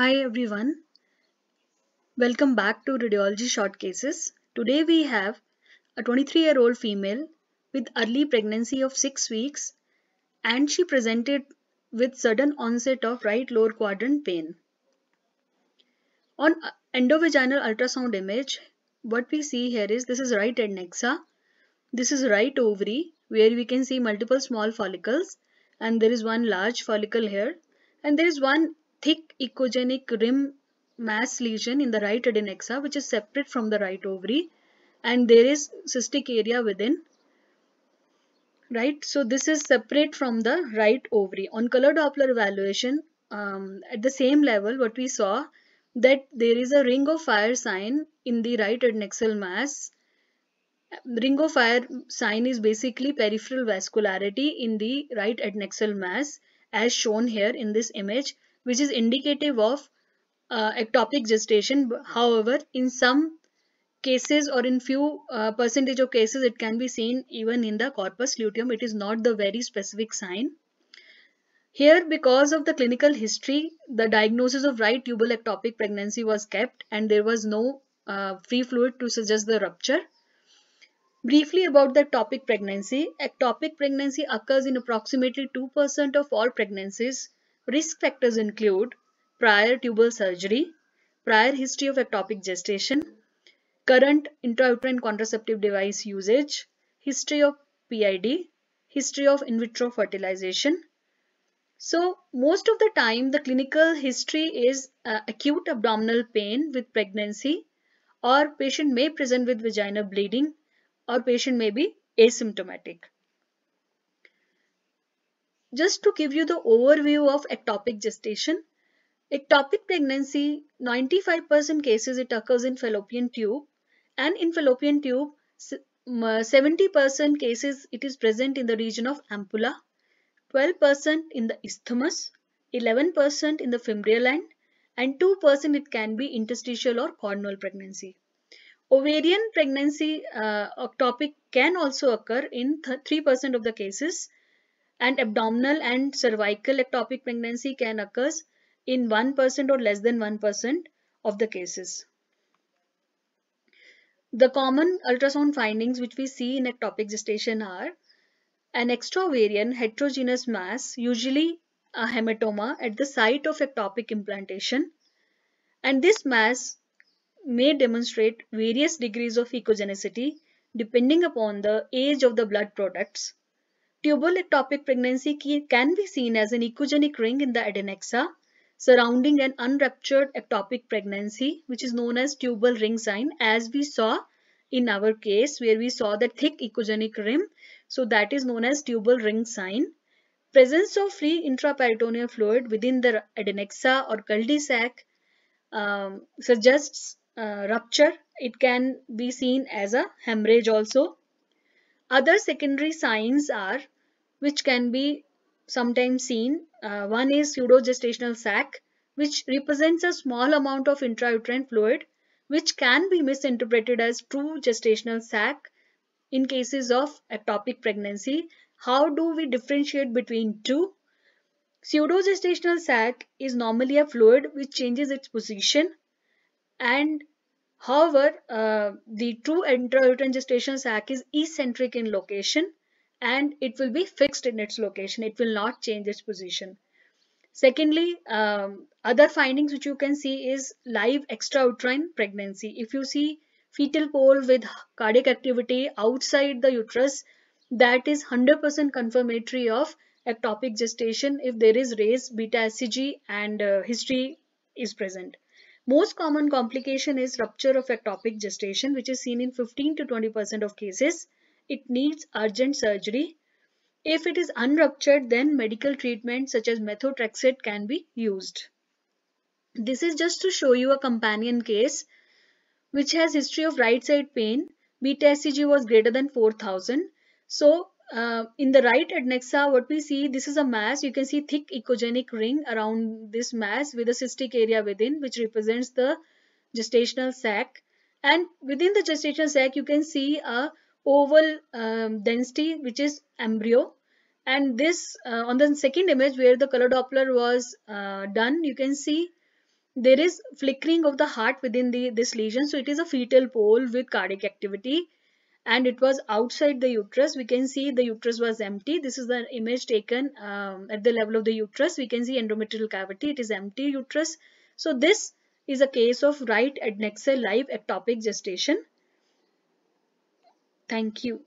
Hi everyone. Welcome back to Radiology Short Cases. Today we have a 23 year old female with early pregnancy of 6 weeks and she presented with sudden onset of right lower quadrant pain. On endovaginal ultrasound image, what we see here is this is right adnexa, this is right ovary where we can see multiple small follicles and there is one large follicle here and there is one thick echogenic rim mass lesion in the right adenexa which is separate from the right ovary and there is cystic area within right so this is separate from the right ovary on color doppler evaluation um, at the same level what we saw that there is a ring of fire sign in the right adnexal mass ring of fire sign is basically peripheral vascularity in the right adnexal mass as shown here in this image which is indicative of uh, ectopic gestation. However, in some cases or in few uh, percentage of cases, it can be seen even in the corpus luteum. It is not the very specific sign. Here, because of the clinical history, the diagnosis of right tubal ectopic pregnancy was kept and there was no uh, free fluid to suggest the rupture. Briefly about the ectopic pregnancy. Ectopic pregnancy occurs in approximately 2% of all pregnancies Risk factors include prior tubal surgery, prior history of ectopic gestation, current intrauterine contraceptive device usage, history of PID, history of in vitro fertilization. So most of the time the clinical history is uh, acute abdominal pain with pregnancy or patient may present with vagina bleeding or patient may be asymptomatic just to give you the overview of ectopic gestation, ectopic pregnancy, 95% cases it occurs in fallopian tube and in fallopian tube, 70% cases it is present in the region of ampulla, 12% in the isthmus, 11% in the fimbrial end and 2% it can be interstitial or corneal pregnancy. Ovarian pregnancy uh, ectopic can also occur in 3% of the cases and abdominal and cervical ectopic pregnancy can occur in 1% or less than 1% of the cases. The common ultrasound findings which we see in ectopic gestation are an extravariant heterogeneous mass, usually a hematoma at the site of ectopic implantation and this mass may demonstrate various degrees of ecogenicity depending upon the age of the blood products Tubal ectopic pregnancy can be seen as an echogenic ring in the adnexa surrounding an unruptured ectopic pregnancy which is known as tubal ring sign as we saw in our case where we saw the thick echogenic rim. So that is known as tubal ring sign. Presence of free intraperitoneal fluid within the adnexa or cul-de-sac um, suggests uh, rupture. It can be seen as a hemorrhage also. Other secondary signs are which can be sometimes seen. Uh, one is pseudogestational sac, which represents a small amount of intrauterine fluid, which can be misinterpreted as true gestational sac in cases of ectopic pregnancy. How do we differentiate between two? Pseudogestational sac is normally a fluid which changes its position and however uh, the true intrauterine gestational sac is eccentric in location and it will be fixed in its location. It will not change its position. Secondly, um, other findings which you can see is live extrauterine pregnancy. If you see fetal pole with cardiac activity outside the uterus, that is 100% confirmatory of ectopic gestation if there is raised beta hCG and uh, history is present. Most common complication is rupture of ectopic gestation which is seen in 15 to 20% of cases it needs urgent surgery. If it is unruptured, then medical treatment such as methotrexate can be used. This is just to show you a companion case which has history of right side pain. Beta HCG was greater than 4000. So uh, in the right adnexa, what we see, this is a mass. You can see thick echogenic ring around this mass with a cystic area within, which represents the gestational sac. And within the gestational sac, you can see a oval um, density which is embryo and this uh, on the second image where the color doppler was uh, done you can see there is flickering of the heart within the this lesion so it is a fetal pole with cardiac activity and it was outside the uterus we can see the uterus was empty this is the image taken um, at the level of the uterus we can see endometrial cavity it is empty uterus so this is a case of right adnexal live ectopic gestation Thank you.